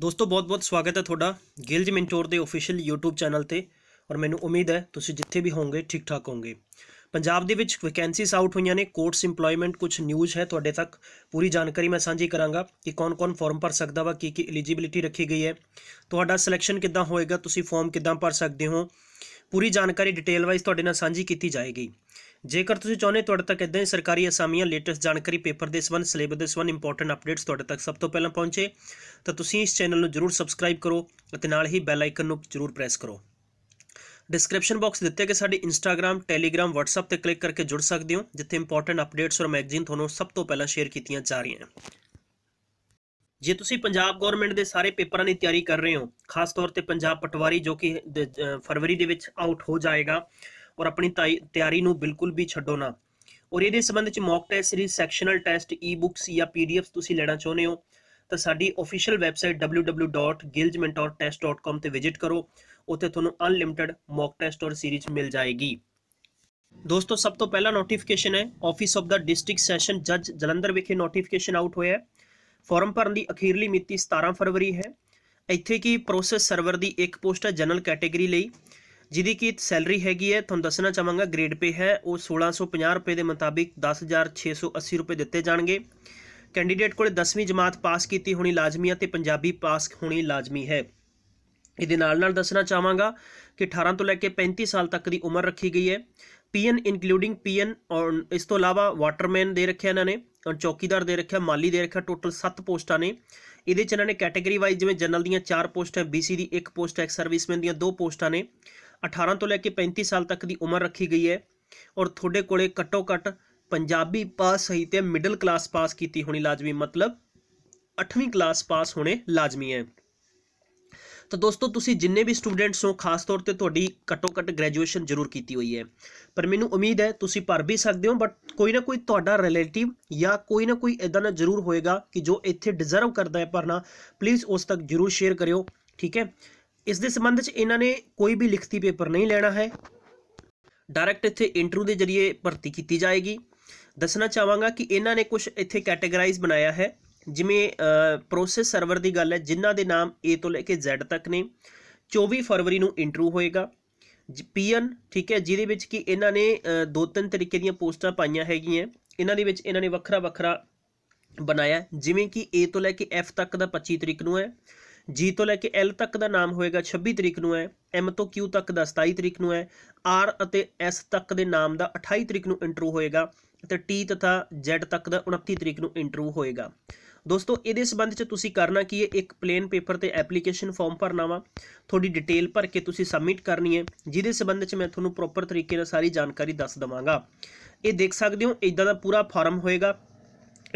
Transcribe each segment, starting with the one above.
ਦੋਸਤੋ ਬਹੁਤ-ਬਹੁਤ ਸਵਾਗਤ ਹੈ ਤੁਹਾਡਾ ਗਿਲਜ ਮੈਂਟੋਰ ਦੇ ਅਫੀਸ਼ੀਅਲ YouTube ਚੈਨਲ ਤੇ ਔਰ ਮੈਨੂੰ ਉਮੀਦ ਹੈ ਤੁਸੀਂ ਜਿੱਥੇ ਵੀ ਹੋਵੋਗੇ ਠੀਕ-ਠਾਕ ਹੋਵੋਗੇ ਪੰਜਾਬ ਦੇ ਵਿੱਚ ਵੈਕੈਂਸੀਜ਼ ਆਊਟ ਹੋਈਆਂ ਨੇ ਕੋਰਟਸ EMPLOYMENT ਕੁਝ ਨਿਊਜ਼ ਹੈ ਤੁਹਾਡੇ ਤੱਕ ਪੂਰੀ ਜਾਣਕਾਰੀ ਮੈਂ ਸਾਂਝੀ ਕਰਾਂਗਾ ਕਿ ਕੌਣ-ਕੌਣ ਫਾਰਮ ਭਰ ਸਕਦਾ ਵਾ ਕੀ ਕੀ ਐਲੀਜੀਬਿਲਿਟੀ ਰੱਖੀ ਗਈ ਹੈ ਤੁਹਾਡਾ ਸਿਲੈਕਸ਼ਨ ਕਿੱਦਾਂ ਹੋਏਗਾ ਤੁਸੀਂ ਫਾਰਮ ਕਿੱਦਾਂ ਭਰ ਸਕਦੇ ਹੋ ਪੂਰੀ ਜਾਣਕਾਰੀ ਡਿਟੇਲ ਵਾਈਜ਼ ਤੁਹਾਡੇ ਨਾਲ ਸਾਂਝੀ ਕੀਤੀ ਜਾਏਗੀ ਜੇਕਰ ਤੁਸੀਂ ਚਾਹੁੰਦੇ ਤੁਹਾਡੇ ਤੱਕ ਇਦਾਂ ਹੀ ਸਰਕਾਰੀ ਅਸਾਮੀਆਂ ਲੇਟੈਸਟ ਜਾਣਕਾਰੀ ਪੇਪਰ ਦੇ ਸਬੰਧ ਸਿਲੇਬਸ ਦੇ ਸਬੰਧ ਇੰਪੋਰਟੈਂਟ ਅਪਡੇਟਸ ਤੁਹਾਡੇ ਤੱਕ ਸਭ ਤੋਂ ਪਹਿਲਾਂ ਪਹੁੰਚੇ ਤਾਂ ਤੁਸੀਂ ਇਸ ਚੈਨਲ ਨੂੰ ਜਰੂਰ ਸਬਸਕ੍ਰਾਈਬ ਕਰੋ ਅਤੇ ਨਾਲ ਹੀ ਬੈਲ ਆਈਕਨ ਨੂੰ ਜਰੂਰ ਪ੍ਰੈਸ ਕਰੋ ਡਿਸਕ੍ਰਿਪਸ਼ਨ ਬਾਕਸ ਦਿੱਤੇ ਕਿ ਸਾਡੇ ਇੰਸਟਾਗ੍ਰam ਟੈਲੀਗ੍ਰam ਵਟਸਐਪ ਤੇ ਕਲਿੱਕ ਕਰਕੇ ਜੁੜ ਸਕਦੇ ਹੋ ਜਿੱਥੇ ਇੰਪੋਰਟੈਂਟ ਅਪਡੇਟਸ ਔਰ ਮੈਗਜ਼ੀਨ ਤੁਹਾਨੂੰ ਸਭ ਤੋਂ ਪਹਿਲਾਂ ਸ਼ੇਅਰ ਕੀਤੀਆਂ ਜਾ ਰਹੀਆਂ ਜੇ ਤੁਸੀਂ ਪੰਜਾਬ ਗਵਰਨਮੈਂਟ ਦੇ ਸਾਰੇ ਪੇਪਰਾਂ ਦੀ ਤਿਆਰੀ ਕਰ ਰਹੇ ਹੋ ਖਾਸ ਤੌਰ ਤੇ ਪੰਜਾਬ ਪਟਵਾਰੀ ਜੋ ਕਿ ਫਰਵਰੀ ਦੇ ਵਿੱਚ ਆਊਟ ਹੋ ਜਾਏਗਾ ਔਰ ਆਪਣੀ ਤਿਆਰੀ ਨੂੰ ਬਿਲਕੁਲ ਵੀ ਛੱਡੋ ਨਾ ਔਰ ਇਹਦੇ ਸੰਬੰਧ ਵਿੱਚ mock test series sectional test ebooks ਜਾਂ ਪੀਡੀਐਫਸ ਤੁਸੀਂ ਲੈਣਾ ਚਾਹੁੰਦੇ ਹੋ ਤਾਂ ਸਾਡੀ ਅਫੀਸ਼ੀਅਲ ਵੈਬਸਾਈਟ www.gilgmentortest.com ਤੇ ਵਿਜ਼ਿਟ ਕਰੋ ਉੱਥੇ ਤੁਹਾਨੂੰ ਅਨਲਿਮਟਿਡ ਮੌਕ ਟੈਸਟ ਔਰ ਸੀਰੀਜ਼ ਮਿਲ ਜਾਏਗੀ ਦੋਸਤੋ ਸਭ ਤੋਂ ਪਹਿਲਾ ਨੋਟੀਫਿਕੇਸ਼ਨ ਹੈ ਆਫਿਸ ਆਫ ਦਾ ਡਿਸਟ੍ਰਿਕਟ ਸੈਸ਼ਨ ਜੱਜ ਜਲੰਧਰ ਵਿਖੇ ਨੋਟੀਫਿਕੇਸ਼ਨ ਆਊਟ ਹੋਇਆ ਹੈ ਫਾਰਮ ਭਰਨ ਦੀ ਅਖੀਰਲੀ ਮਿਤੀ 17 ਫਰਵਰੀ ਹੈ ਇੱਥੇ ਕੀ ਪ੍ਰੋਸੈਸ ਸਰਵਰ ਦੀ ਇੱਕ ਪੋਸਟ ਹੈ ਜਨਰਲ ਕੈਟਾਗਰੀ ਲਈ ਜਿਹਦੀ ਕੀ ਸੈਲਰੀ ਹੈਗੀ ਹੈ ਤੁਹਾਨੂੰ ਦੱਸਣਾ ਚਾਹਾਂਗਾ ਗ੍ਰੇਡ ਪੇ ਹੈ ਉਹ 1650 ਰੁਪਏ ਦੇ ਮੁਤਾਬਿਕ 10680 ਰੁਪਏ ਦਿੱਤੇ ਜਾਣਗੇ ਕੈਂਡੀਡੇਟ ਕੋਲੇ 10ਵੀਂ ਜਮਾਤ ਪਾਸ ਕੀਤੀ ਹੋਣੀ ਲਾਜ਼ਮੀ ਹੈ ਤੇ ਪੰਜਾਬੀ ਪਾਸ ਹੋਣੀ ਲਾਜ਼ਮੀ ਹੈ ਇਹਦੇ ਨਾਲ ਨਾਲ ਦੱਸਣਾ ਚਾਹਾਂਗਾ ਕਿ 18 ਤੋਂ ਲੈ ਕੇ 35 ਸਾਲ ਤੱਕ ਦੀ ਉਮਰ ਰੱਖੀ ਗਈ ਹੈ ਪੀਐਨ ਇਨਕਲੂਡਿੰਗ ਪੀਐਨ ਔਰ ਇਸ ਤੋਂ ਇਲਾਵਾ ਵਾਟਰਮੈਨ ਦੇ ਰੱਖਿਆ ਇਹਨਾਂ ਨੇ ਔਰ ਚੌਕੀਦਾਰ ਦੇ ਰੱਖਿਆ ਮਾਲੀ ਦੇ ਰੱਖਿਆ ਟੋਟਲ 7 ਪੋਸਟਾਂ ਨੇ ਇਹਦੇ ਚ ਇਹਨਾਂ ਨੇ ਕੈਟਾਗਰੀ ਵਾਈਜ਼ ਜਿਵੇਂ ਜਨਰਲ ਦੀਆਂ 4 ਪੋਸਟਾਂ ਬੀਸੀ ਦੀ 1 ਪੋਸਟ ਐਕਸ ਸਰਵਿਸਮੈਨ ਦੀਆਂ 2 ਪੋਸਟਾਂ ਨੇ 18 ਤੋਂ ਲੈ ਕੇ 35 ਸਾਲ ਤੱਕ ਦੀ ਉਮਰ ਰੱਖੀ ਗਈ ਹੈ ਔਰ ਤੁਹਾਡੇ ਕੋਲੇ ਘੱਟੋ ਘੱਟ ਪੰਜਾਬੀ ਪਾਸ ਸਹੀ ਤੇ ਮਿਡਲ ਕਲਾਸ ਪਾਸ ਕੀਤੀ ਹੋਣੀ ਲਾਜ਼ਮੀ ਮਤਲਬ 8ਵੀਂ ਕਲਾਸ ਪਾਸ ਹੋਣੇ ਲਾਜ਼ਮੀ ਹੈ ਤਾਂ ਦੋਸਤੋ ਤੁਸੀਂ ਜਿੰਨੇ ਵੀ ਸਟੂਡੈਂਟਸ ਹੋ ਖਾਸ ਤੌਰ ਤੇ ਤੁਹਾਡੀ ਘੱਟੋ ਘੱਟ ਗ੍ਰੈਜੂਏਸ਼ਨ ਜ਼ਰੂਰ ਕੀਤੀ ਹੋਈ ਹੈ ਪਰ ਮੈਨੂੰ ਉਮੀਦ ਹੈ ਤੁਸੀਂ ਭਰ ਵੀ ਸਕਦੇ ਹੋ ਬਟ ਕੋਈ ਨਾ ਕੋਈ ਤੁਹਾਡਾ ਰਿਲੇਟਿਵ ਜਾਂ ਕੋਈ ਨਾ ਕੋਈ ਇਦਾਂ ਦਾ ਜ਼ਰੂਰ ਹੋਏਗਾ ਕਿ ਜੋ ਇੱਥੇ ਡਿਜ਼ਰਵ ਕਰਦਾ ਹੈ ਪਰ ਨਾ ਪਲੀਜ਼ ਉਸ ਤੱਕ ਜ਼ਰੂਰ ਸ਼ੇਅਰ ਕਰਿਓ ਠੀਕ ਹੈ ਇਸ ਦੇ ਸੰਬੰਧ 'ਚ ਇਹਨਾਂ ਨੇ ਕੋਈ ਵੀ ਲਿਖਤੀ ਪੇਪਰ ਨਹੀਂ ਲੈਣਾ ਹੈ ਡਾਇਰੈਕਟ ਇੱਥੇ ਇੰਟਰਵਿਊ ਦੇ ਜ਼ਰੀਏ ਭਰਤੀ ਕੀਤੀ ਜਾਏਗੀ ਦੱਸਣਾ ਚਾਹਾਂਗਾ ਕਿ ਇਹਨਾਂ ਨੇ ਕੁਝ ਇੱਥੇ ਕੈਟਾਗਰਾਈਜ਼ ਬਣਾਇਆ ਹੈ ਜਿਵੇਂ ਪ੍ਰੋਸੈਸ ਸਰਵਰ ਦੀ ਗੱਲ ਹੈ ਜਿਨ੍ਹਾਂ ਦੇ ਨਾਮ A ਤੋਂ ਲੈ ਕੇ Z ਤੱਕ ਨੇ 24 ਫਰਵਰੀ ਨੂੰ ਇੰਟਰਵਿਊ ਹੋਏਗਾ ਪੀਐਨ ਠੀਕ ਹੈ ਜਿਹਦੇ ਵਿੱਚ ਕਿ ਇਹਨਾਂ ਨੇ ਦੋ ਤਿੰਨ ਤਰੀਕੇ ਦੀਆਂ ਪੋਸਟਾਂ ਪਾਈਆਂ ਹੈਗੀਆਂ ਇਹਨਾਂ ਦੇ ਵਿੱਚ ਇਹਨਾਂ ਨੇ ਵੱਖਰਾ ਵੱਖਰਾ ਬਣਾਇਆ ਜਿਵੇਂ ਕਿ A ਤੋਂ ਲੈ ਕੇ F ਤੱਕ ਦਾ 25 ਤਰੀਕ ਨੂੰ ਹੈ ਜੀ ਤੋਂ ਲੈ ਕੇ ਐਲ ਤੱਕ ਦਾ ਨਾਮ ਹੋਏਗਾ 26 ਤਰੀਕ ਨੂੰ ਹੈ ਐਮ ਤੋਂ ਕਿਊ ਤੱਕ ਦਾ 27 ਤਰੀਕ ਨੂੰ ਹੈ ਆਰ ਅਤੇ ਐਸ ਤੱਕ ਦੇ ਨਾਮ ਦਾ 28 ਤਰੀਕ ਨੂੰ ਇੰਟਰੂ ਹੋਏਗਾ ਤੇ ਟੀ ਤਥਾ ਜ਼ੈਡ ਤੱਕ ਦਾ 29 ਤਰੀਕ ਨੂੰ ਇੰਟਰੂ ਹੋਏਗਾ ਦੋਸਤੋ ਇਹਦੇ ਸੰਬੰਧ ਚ ਤੁਸੀਂ ਕਰਨਾ ਕੀ ਹੈ ਇੱਕ ਪਲੇਨ ਪੇਪਰ ਤੇ ਐਪਲੀਕੇਸ਼ਨ ਫਾਰਮ ਭਰਨਾ ਵਾ ਤੁਹਾਡੀ ਡਿਟੇਲ ਭਰ ਕੇ ਤੁਸੀਂ ਸਬਮਿਟ ਕਰਨੀ ਹੈ ਜਿਹਦੇ ਸੰਬੰਧ ਚ ਮੈਂ ਤੁਹਾਨੂੰ ਪ੍ਰੋਪਰ ਤਰੀਕੇ ਨਾਲ ਸਾਰੀ ਜਾਣਕਾਰੀ ਦੱਸ ਦਵਾਂਗਾ ਇਹ ਦੇਖ ਸਕਦੇ ਹੋ ਇਦਾਂ ਦਾ ਪੂਰਾ ਫਾਰਮ ਹੋਏਗਾ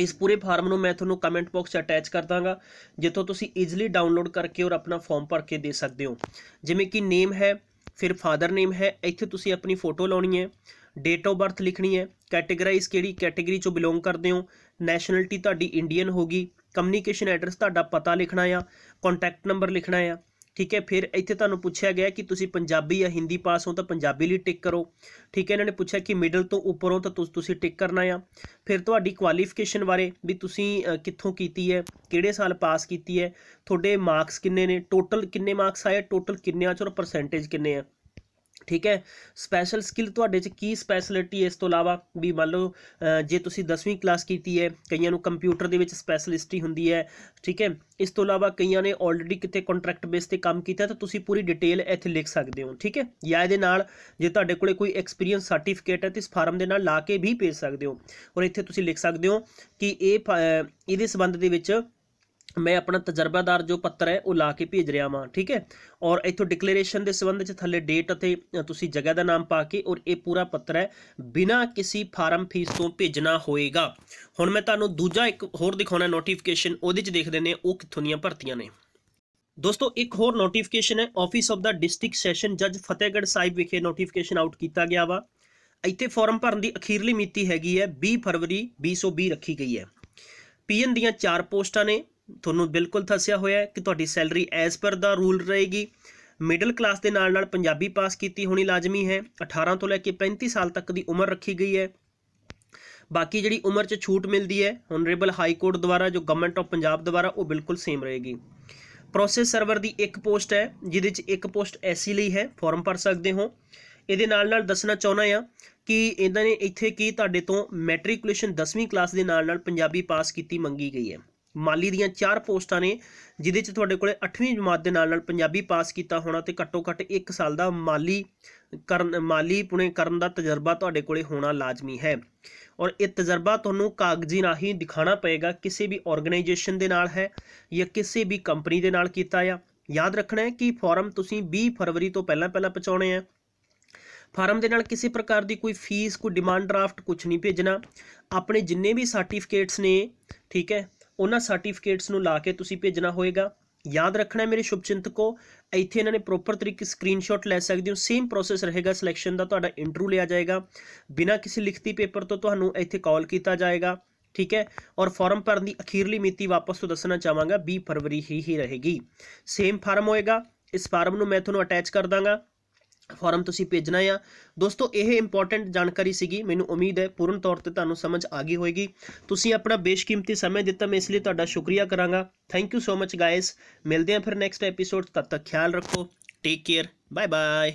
ਇਸ ਪੂਰੇ ਫਾਰਮ ਨੂੰ ਮੈਂ ਤੁਹਾਨੂੰ ਕਮੈਂਟ ਬਾਕਸ 'ਚ ਅਟੈਚ ਕਰ ਦਾਂਗਾ ਜਿੱਥੋਂ ਤੁਸੀਂ ਈਜ਼ੀਲੀ ਡਾਊਨਲੋਡ ਕਰਕੇ ਔਰ ਆਪਣਾ ਫਾਰਮ ਭਰ ਕੇ ਦੇ ਸਕਦੇ ਹੋ ਜਿਵੇਂ ਕਿ ਨੇਮ ਹੈ ਫਿਰ ਫਾਦਰ ਨੇਮ ਹੈ ਇੱਥੇ ਤੁਸੀਂ ਆਪਣੀ ਫੋਟੋ ਲਾਉਣੀ ਹੈ ਡੇਟ ਆਫ ਬਰਥ ਲਿਖਣੀ ਹੈ ਕੈਟੇਗਰੀਜ਼ ਕਿਹੜੀ ਕੈਟਾਗਰੀ ਚੋਂ ਬਿਲੋਂਗ ਕਰਦੇ ਹੋ ਨੈਸ਼ਨੈਲਿਟੀ ਤੁਹਾਡੀ ਇੰਡੀਅਨ ਹੋਗੀ ਕਮਿਊਨੀਕੇਸ਼ਨ ਐਡਰੈਸ ਤੁਹਾਡਾ ਪਤਾ ਲਿਖਣਾ ਆ ਕੰਟੈਕਟ ਨੰਬਰ ਲਿਖਣਾ ਆ ਠੀਕ ਹੈ ਫਿਰ ਇੱਥੇ ਤੁਹਾਨੂੰ ਪੁੱਛਿਆ ਗਿਆ ਕਿ ਤੁਸੀਂ ਪੰਜਾਬੀ ਜਾਂ ਹਿੰਦੀ ਪਾਸ ਹੋ ਤਾਂ ਪੰਜਾਬੀ ਲਈ ਟਿਕ ਕਰੋ ਠੀਕ ਹੈ ਇਹਨਾਂ ਨੇ ਪੁੱਛਿਆ ਕਿ ਮਿਡਲ ਤੋਂ ਉੱਪਰ ਹੋ ਤਾਂ ਤੁਸੀਂ ਟਿਕ ਕਰਨਾ ਆ ਫਿਰ ਤੁਹਾਡੀ ਕੁਆਲੀਫਿਕੇਸ਼ਨ ਬਾਰੇ ਵੀ ਤੁਸੀਂ ਕਿੱਥੋਂ ਕੀਤੀ ਹੈ ਕਿਹੜੇ ਸਾਲ ਪਾਸ ਕੀਤੀ ਹੈ ਤੁਹਾਡੇ ਮਾਰਕਸ ਕਿੰਨੇ ਨੇ ਟੋਟਲ ਕਿੰਨੇ ਮਾਰਕਸ ਆਏ ਟੋਟਲ ਕਿੰਨਿਆਂ ਚੋਂ ਪਰਸੈਂਟੇਜ ਕਿੰਨੇ ਆ ਠੀਕ ਹੈ ਸਪੈਸ਼ਲ ਸਕਿੱਲ ਤੁਹਾਡੇ 'ਚ ਕੀ ਸਪੈਸ਼ਲਿਟੀ ਇਸ ਤੋਂ ਇਲਾਵਾ ਵੀ ਮੰਨ ਲਓ ਜੇ ਤੁਸੀਂ 10ਵੀਂ ਕਲਾਸ ਕੀਤੀ ਹੈ ਕਈਆਂ ਨੂੰ ਕੰਪਿਊਟਰ ਦੇ ਵਿੱਚ ਸਪੈਸ਼ਲਿਸਟੀ ਹੁੰਦੀ ਹੈ ਠੀਕ ਹੈ ਇਸ ਤੋਂ ਇਲਾਵਾ ਕਈਆਂ ਨੇ ਆਲਰੇਡੀ ਕਿਤੇ ਕੰਟਰੈਕਟ ਬੇਸ ਤੇ ਕੰਮ ਕੀਤਾ ਤਾਂ ਤੁਸੀਂ ਪੂਰੀ ਡਿਟੇਲ ਇੱਥੇ ਲਿਖ ਸਕਦੇ ਹੋ ਠੀਕ ਹੈ ਜਾਂ ਇਹਦੇ ਨਾਲ ਜੇ ਤੁਹਾਡੇ ਕੋਲੇ ਕੋਈ ਐਕਸਪੀਰੀਅੰਸ ਸਰਟੀਫਿਕੇਟ ਹੈ ਤੇ ਇਸ ਫਾਰਮ ਦੇ ਨਾਲ ਲਾ ਕੇ ਵੀ ਭੇਜ ਸਕਦੇ ਹੋ ਔਰ ਇੱਥੇ ਤੁਸੀਂ ਲਿਖ ਸਕਦੇ ਹੋ ਕਿ ਇਹ ਇਹਦੇ ਸੰਬੰਧ ਦੇ ਵਿੱਚ ਮੈਂ ਆਪਣਾ ਤਜਰਬਾਦਾਰ ਜੋ ਪੱਤਰ ਹੈ ਉਹ ਲਾ ਕੇ ਭੇਜ ਰਿਹਾ ਹਾਂ ਠੀਕ ਹੈ ਔਰ ਇਥੋਂ ਡਿਕਲੇਰੇਸ਼ਨ ਦੇ ਸੰਬੰਧ ਵਿੱਚ ਥੱਲੇ ਡੇਟ ਅਤੇ ਤੁਸੀਂ ਜਗ੍ਹਾ ਦਾ ਨਾਮ ਪਾ ਕੇ ਔਰ ਇਹ ਪੂਰਾ ਪੱਤਰ ਹੈ ਬਿਨਾ ਕਿਸੇ ਫਾਰਮ ਫੀਸ ਤੋਂ ਭੇਜਣਾ ਹੋਏਗਾ ਹੁਣ ਮੈਂ ਤੁਹਾਨੂੰ ਦੂਜਾ ਇੱਕ ਹੋਰ ਦਿਖਾਉਣਾ ਨੋਟੀਫਿਕੇਸ਼ਨ ਉਹਦੇ ਚ ਦੇਖਦੇ ਨੇ ਉਹ ਕਿੱਥੋਂ ਦੀਆਂ ਭਰਤੀਆਂ ਨੇ ਦੋਸਤੋ ਇੱਕ ਹੋਰ ਨੋਟੀਫਿਕੇਸ਼ਨ ਹੈ ਆਫਿਸ ਆਫ ਦਾ ਡਿਸਟ੍ਰਿਕਟ ਸੈਸ਼ਨ ਜੱਜ ਫਤਿਹਗੜ੍ਹ ਸਾਹਿਬ ਵਿਖੇ ਨੋਟੀਫਿਕੇਸ਼ਨ ਆਊਟ ਕੀਤਾ ਗਿਆ ਵਾ ਇੱਥੇ ਫਾਰਮ ਭਰਨ ਦੀ ਅਖੀਰਲੀ ਮਿਤੀ ਹੈਗੀ ਹੈ 20 ਫਰਵਰੀ 2020 ਰੱਖੀ ਗਈ ਹੈ ਪੀਐਨ ਦੀਆਂ 4 ਪੋਸਟਾਂ ਨੇ ਤੁਹਾਨੂੰ ਬਿਲਕੁਲ ਦੱਸਿਆ ਹੋਇਆ ਹੈ ਕਿ ਤੁਹਾਡੀ ਸੈਲਰੀ ਐਸ ਪਰ ਦਾ ਰੂਲ ਰਹੇਗੀ ਮਿਡਲ ਕਲਾਸ ਦੇ ਨਾਲ ਨਾਲ ਪੰਜਾਬੀ ਪਾਸ ਕੀਤੀ ਹੋਣੀ ਲਾਜ਼ਮੀ ਹੈ 18 ਤੋਂ ਲੈ ਕੇ 35 ਸਾਲ ਤੱਕ ਦੀ ਉਮਰ ਰੱਖੀ ਗਈ ਹੈ ਬਾਕੀ ਜਿਹੜੀ ਉਮਰ 'ਚ ਛੂਟ ਮਿਲਦੀ ਹੈ ਹਨਰੇਬਲ ਹਾਈ ਕੋਰਟ ਦੁਆਰਾ ਜੋ ਗਵਰਨਮੈਂਟ ਆਫ ਪੰਜਾਬ ਦੁਆਰਾ ਉਹ ਬਿਲਕੁਲ ਸੇਮ ਰਹੇਗੀ ਪ੍ਰੋਸੈਸ ਸਰਵਰ ਦੀ ਇੱਕ ਪੋਸਟ ਹੈ ਜਿਹਦੇ 'ਚ ਇੱਕ ਪੋਸਟ ਐਸੀ ਲਈ ਹੈ ਫਾਰਮ ਭਰ ਸਕਦੇ ਹੋ ਇਹਦੇ ਨਾਲ ਨਾਲ ਦੱਸਣਾ ਚਾਹੁੰਦਾ ਆ ਕਿ ਇਹਨਾਂ ਨੇ ਇੱਥੇ ਕੀ ਤੁਹਾਡੇ ਤੋਂ ਮੈਟ੍ਰਿਕੂਲੇਸ਼ਨ 10ਵੀਂ ਕਲਾਸ ਦੇ ਨਾਲ ਨਾਲ ਪੰਜਾਬੀ ਪਾਸ ਕੀਤੀ ਮੰਗੀ ਗਈ ਹੈ ਮਾਲੀ ਦੀਆਂ ਚਾਰ ਪੋਸਟਾਂ ਨੇ ਜਿਦੇ ਚ ਤੁਹਾਡੇ ਕੋਲੇ 8ਵੀਂ ਜਮਾਤ ਦੇ ਨਾਲ ਨਾਲ ਪੰਜਾਬੀ ਪਾਸ ਕੀਤਾ ਹੋਣਾ ਤੇ ਘੱਟੋ ਘੱਟ 1 ਸਾਲ ਦਾ ਮਾਲੀ ਕਰਨ ਮਾਲੀ ਪੁਣੇ ਕਰਨ ਦਾ ਤਜਰਬਾ ਤੁਹਾਡੇ ਕੋਲੇ ਹੋਣਾ ਲਾਜ਼ਮੀ ਹੈ ਔਰ ਇਹ ਤਜਰਬਾ ਤੁਹਾਨੂੰ ਕਾਗਜ਼ੀ ਰਾਹੀਂ ਦਿਖਾਣਾ ਪਏਗਾ ਕਿਸੇ ਵੀ ਆਰਗੇਨਾਈਜੇਸ਼ਨ ਦੇ ਨਾਲ ਹੈ ਜਾਂ ਕਿਸੇ ਵੀ ਕੰਪਨੀ ਦੇ ਨਾਲ ਕੀਤਾ ਆ ਯਾਦ ਰੱਖਣਾ ਹੈ ਕਿ ਫਾਰਮ ਤੁਸੀਂ 20 ਫਰਵਰੀ ਤੋਂ ਪਹਿਲਾਂ ਪਹਿਲਾਂ ਪਹੁੰਚਾਉਣੇ ਆ ਫਾਰਮ ਦੇ ਨਾਲ ਕਿਸੇ ਪ੍ਰਕਾਰ ਦੀ ਕੋਈ ਫੀਸ ਕੋਈ ਡਿਮਾਂਡ ਡਰਾਫਟ ਕੁਝ ਨਹੀਂ ਭੇਜਣਾ ਆਪਣੇ ਜਿੰਨੇ ਵੀ ਸਰਟੀਫਿਕੇਟਸ ਨੇ ਠੀਕ ਹੈ ਉਹਨਾਂ ਸਰਟੀਫਿਕੇਟਸ ਨੂੰ ਲਾ ਕੇ ਤੁਸੀਂ ਭੇਜਣਾ ਹੋਏਗਾ ਯਾਦ ਰੱਖਣਾ ਹੈ ਮੇਰੇ ਸ਼ੁਭਚਿੰਤਕੋ ਇੱਥੇ ਇਹਨਾਂ ਨੇ ਪ੍ਰੋਪਰ ਤਰੀਕੇ ਸਕਰੀਨਸ਼ਾਟ ਲੈ ਸਕਦੇ ਹੋ ਸੇਮ ਪ੍ਰੋਸੈਸ ਰਹੇਗਾ ਸਿਲੈਕਸ਼ਨ ਦਾ ਤੁਹਾਡਾ ਇੰਟਰਵਿਊ ਲਿਆ ਜਾਏਗਾ ਬਿਨਾਂ ਕਿਸੇ ਲਿਖਤੀ ਪੇਪਰ ਤੋਂ ਤੁਹਾਨੂੰ ਇੱਥੇ ਕਾਲ ਕੀਤਾ ਜਾਏਗਾ ਠੀਕ ਹੈ ਔਰ ਫਾਰਮ ਭਰਨ ਦੀ ਅਖੀਰਲੀ ਮਿਤੀ ਵਾਪਸ ਤੋਂ ਦੱਸਣਾ ਚਾਹਾਂਗਾ 20 ਫਰਵਰੀ ਹੀ ਹੀ ਰਹੇਗੀ ਸੇਮ ਫਾਰਮ ਹੋਏਗਾ ਇਸ ਫਾਰਮ ਨੂੰ ਮੈਂ ਤੁਹਾਨੂੰ ਅਟੈਚ ਕਰ ਦਾਂਗਾ ਫਾਰਮ ਤੁਸੀਂ ਭੇਜਣਾ ਆ ਦੋਸਤੋ ਇਹ ਇੰਪੋਰਟੈਂਟ ਜਾਣਕਾਰੀ ਸੀਗੀ ਮੈਨੂੰ ਉਮੀਦ ਹੈ ਪੂਰਨ ਤੌਰ ਤੇ ਤੁਹਾਨੂੰ ਸਮਝ ਆ ਗਈ ਹੋਵੇਗੀ ਤੁਸੀਂ ਆਪਣਾ ਬੇਸ਼ਕੀਮਤੀ ਸਮਾਂ ਦਿੱਤਾ ਮੈਂ ਇਸ ਲਈ ਤੁਹਾਡਾ ਸ਼ੁਕਰੀਆ ਕਰਾਂਗਾ thank you so much guys ਮਿਲਦੇ ਹਾਂ ਫਿਰ ਨੈਕਸਟ ਐਪੀਸੋਡ ਤਦ ਤੱਕ ਖਿਆਲ ਰੱਖੋ ਟੇਕ ਕੇਅਰ ਬਾਏ ਬਾਏ